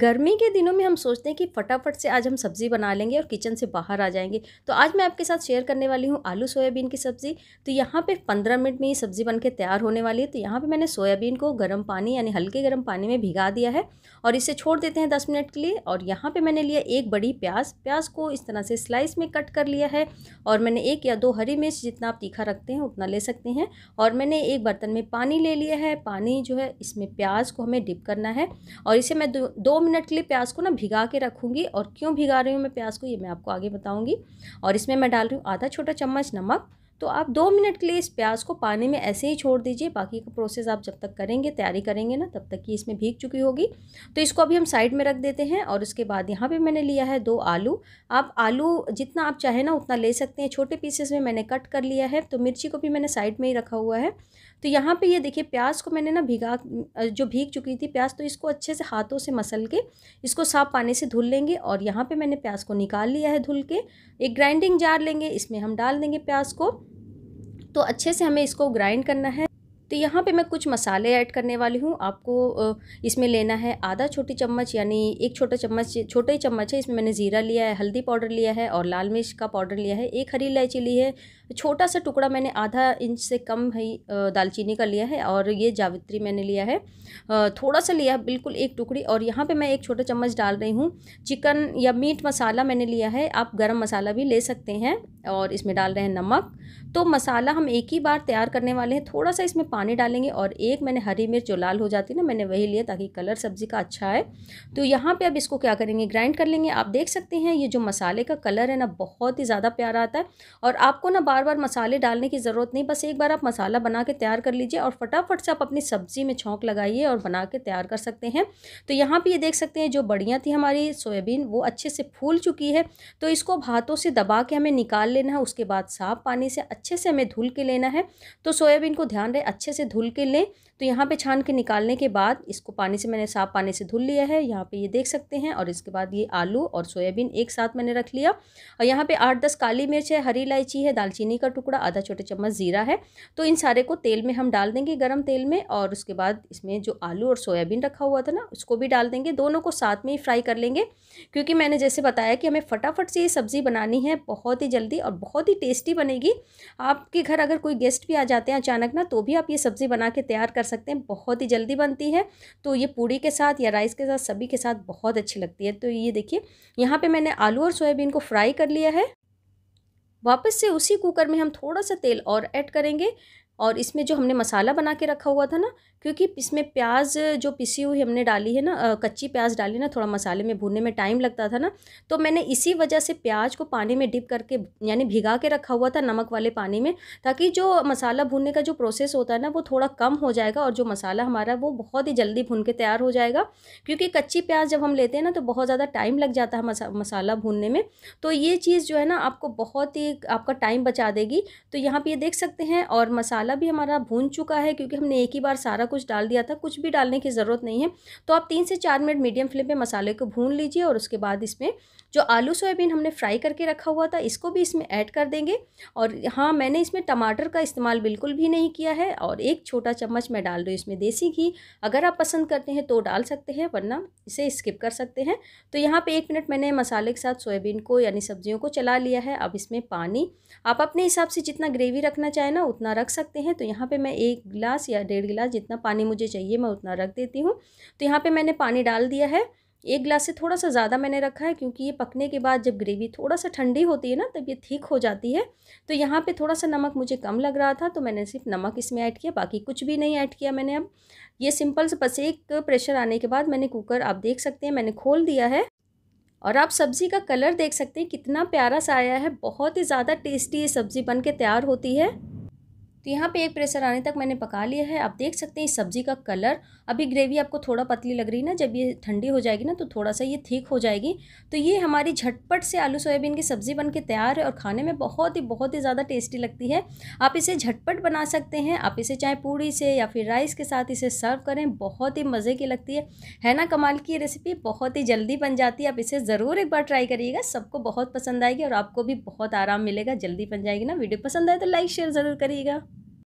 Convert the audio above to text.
गर्मी के दिनों में हम सोचते हैं कि फटाफट से आज हम सब्ज़ी बना लेंगे और किचन से बाहर आ जाएंगे तो आज मैं आपके साथ शेयर करने वाली हूँ आलू सोयाबीन की सब्ज़ी तो यहाँ पे 15 मिनट में ये सब्ज़ी बन के तैयार होने वाली है तो यहाँ पे मैंने सोयाबीन को गर्म पानी यानी हल्के गर्म पानी में भिगा दिया है और इसे छोड़ देते हैं दस मिनट के लिए और यहाँ पर मैंने लिया एक बड़ी प्याज प्याज को इस तरह से स्लाइस में कट कर लिया है और मैंने एक या दो हरी मिर्च जितना आप तीखा रखते हैं उतना ले सकते हैं और मैंने एक बर्तन में पानी ले लिया है पानी जो है इसमें प्याज को हमें डिप करना है और इसे मैं दो मिनट के लिए प्याज को ना भिगा के रखूँगी और क्यों भिगा रही हूँ मैं प्याज को ये मैं आपको आगे बताऊँगी और इसमें मैं डाल रही हूँ आधा छोटा चम्मच नमक तो आप दो मिनट के लिए इस प्याज को पानी में ऐसे ही छोड़ दीजिए बाकी का प्रोसेस आप जब तक करेंगे तैयारी करेंगे ना तब तक कि इसमें भीग चुकी होगी तो इसको अभी हम साइड में रख देते हैं और उसके बाद यहाँ पर मैंने लिया है दो आलू आप आलू जितना आप चाहें ना उतना ले सकते हैं छोटे पीसेस में मैंने कट कर लिया है तो मिर्ची को भी मैंने साइड में ही रखा हुआ है तो यहाँ पर ये देखिए प्याज को मैंने ना भिगा जो भीग चुकी थी प्याज तो इसको अच्छे से हाथों से मसल के इसको साफ पानी से धुल लेंगे और यहाँ पर मैंने प्याज को निकाल लिया है धुल के एक ग्राइंडिंग जार लेंगे इसमें हम डाल देंगे प्याज को तो अच्छे से हमें इसको ग्राइंड करना है तो यहाँ पे मैं कुछ मसाले ऐड करने वाली हूँ आपको इसमें लेना है आधा छोटी चम्मच यानी एक छोटा चम्मच छोटा ही चम्मच है इसमें मैंने ज़ीरा लिया है हल्दी पाउडर लिया है और लाल मिर्च का पाउडर लिया है एक हरी इलायची ली है छोटा सा टुकड़ा मैंने आधा इंच से कम ही दालचीनी का लिया है और ये जावित्री मैंने लिया है थोड़ा सा लिया बिल्कुल एक टुकड़ी और यहाँ पर मैं एक छोटा चम्मच डाल रही हूँ चिकन या मीट मसाला मैंने लिया है आप गर्म मसाला भी ले सकते हैं और इसमें डाल रहे हैं नमक तो मसाला हम एक ही बार तैयार करने वाले हैं थोड़ा सा इसमें पानी पानी डालेंगे और एक मैंने हरी मिर्च जो लाल हो जाती है ना मैंने वही लिया ताकि कलर सब्ज़ी का अच्छा आए तो यहाँ पे अब इसको क्या करेंगे ग्राइंड कर लेंगे आप देख सकते हैं ये जो मसाले का कलर है ना बहुत ही ज़्यादा प्यारा आता है और आपको ना बार बार मसाले डालने की ज़रूरत नहीं बस एक बार आप मसाला बना के तैयार कर लीजिए और फटाफट से आप अपनी सब्ज़ी में छोंक लगाइए और बना के तैयार कर सकते हैं तो यहाँ पर ये देख सकते हैं जो बढ़िया थी हमारी सोयाबीन वो अच्छे से फूल चुकी है तो इसको हाथों से दबा के हमें निकाल लेना है उसके बाद साफ पानी से अच्छे से हमें धुल के लेना है तो सोयाबीन को ध्यान रहे अच्छे से धुल के लें तो यहाँ पे छान के निकालने के बाद इसको पानी से मैंने साफ पानी से धुल लिया है यहाँ पे ये देख सकते हैं और इसके बाद ये आलू और सोयाबीन एक साथ मैंने रख लिया और यहाँ पे आठ दस काली मिर्च है हरी इलायची है दालचीनी का टुकड़ा आधा छोटे चम्मच ज़ीरा है तो इन सारे को तेल में हम डाल देंगे गर्म तेल में और उसके बाद इसमें जो आलू और सोयाबीन रखा हुआ था ना उसको भी डाल देंगे दोनों को साथ में ही फ्राई कर लेंगे क्योंकि मैंने जैसे बताया कि हमें फटाफट से ये सब्ज़ी बनानी है बहुत ही जल्दी और बहुत ही टेस्टी बनेगी आपके घर अगर कोई गेस्ट भी आ जाते हैं अचानक ना तो भी आप ये सब्ज़ी बना के तैयार कर सकते हैं बहुत ही जल्दी बनती है तो ये पूड़ी के साथ या राइस के साथ सभी के साथ बहुत अच्छी लगती है तो ये देखिए यहाँ पे मैंने आलू और सोयाबीन को फ्राई कर लिया है वापस से उसी कुकर में हम थोड़ा सा तेल और ऐड करेंगे और इसमें जो हमने मसाला बना के रखा हुआ था ना क्योंकि इसमें प्याज जो पिसी हुई हमने डाली है ना कच्ची प्याज डाली ना थोड़ा मसाले में भूनने में टाइम लगता था ना तो मैंने इसी वजह से प्याज को पानी में डिप करके यानी भिगा के रखा हुआ था नमक वाले पानी में ताकि जो मसाला भूनने का जो प्रोसेस होता है ना वो थोड़ा कम हो जाएगा और जो मसाला हमारा वो बहुत ही जल्दी भून के तैयार हो जाएगा क्योंकि कच्ची प्याज जब हम लेते हैं ना तो बहुत ज़्यादा टाइम लग जाता है मसा, मसाला भूनने में तो ये चीज़ जो है ना आपको बहुत ही आपका टाइम बचा देगी तो यहाँ पर ये देख सकते हैं और मसाला मसाला भी हमारा भून चुका है क्योंकि हमने एक ही बार सारा कुछ डाल दिया था कुछ भी डालने की ज़रूरत नहीं है तो आप तीन से चार मिनट मीडियम फ्लेम पे मसाले को भून लीजिए और उसके बाद इसमें जो आलू सोयाबीन हमने फ्राई करके रखा हुआ था इसको भी इसमें ऐड कर देंगे और हाँ मैंने इसमें टमाटर का इस्तेमाल बिल्कुल भी नहीं किया है और एक छोटा चम्मच मैं डाल दूँ इसमें देसी घी अगर आप पसंद करते हैं तो डाल सकते हैं वरना इसे स्किप कर सकते हैं तो यहाँ पर एक मिनट मैंने मसाले के साथ सोयाबीन को यानी सब्जियों को चला लिया है अब इसमें पानी आप अपने हिसाब से जितना ग्रेवी रखना चाहें ना उतना रख सकते सकते हैं तो यहाँ पे मैं एक गिलास या डेढ़ गिलास जितना पानी मुझे चाहिए मैं उतना रख देती हूँ तो यहाँ पे मैंने पानी डाल दिया है एक गिलास से थोड़ा सा ज़्यादा मैंने रखा है क्योंकि ये पकने के बाद जब ग्रेवी थोड़ा सा ठंडी होती है ना तब ये ठीक हो जाती है तो यहाँ पे थोड़ा सा नमक मुझे कम लग रहा था तो मैंने सिर्फ नमक इसमें ऐड किया बाकी कुछ भी नहीं ऐड किया मैंने अब ये सिंपल से बस एक प्रेशर आने के बाद मैंने कुकर आप देख सकते हैं मैंने खोल दिया है और आप सब्ज़ी का कलर देख सकते हैं कितना प्यारा सा आया है बहुत ही ज़्यादा टेस्टी ये सब्ज़ी बन के तैयार होती है तो यहाँ पे एक प्रेशर आने तक मैंने पका लिया है आप देख सकते हैं इस सब्ज़ी का कलर अभी ग्रेवी आपको थोड़ा पतली लग रही है ना जब ये ठंडी हो जाएगी ना तो थोड़ा सा ये ठीक हो जाएगी तो ये हमारी झटपट से आलू सोयाबीन की सब्ज़ी बन के तैयार है और खाने में बहुत ही बहुत ही ज़्यादा टेस्टी लगती है आप इसे झटपट बना सकते हैं आप इसे चाहे पूड़ी से या फिर राइस के साथ इसे सर्व करें बहुत ही मज़े की लगती है है ना कमाल की रेसिपी बहुत ही जल्दी बन जाती है आप इसे ज़रूर एक बार ट्राई करिएगा सबको बहुत पसंद आएगी और आपको भी बहुत आराम मिलेगा जल्दी बन जाएगी ना वीडियो पसंद आए तो लाइक शेयर ज़रूर करिएगा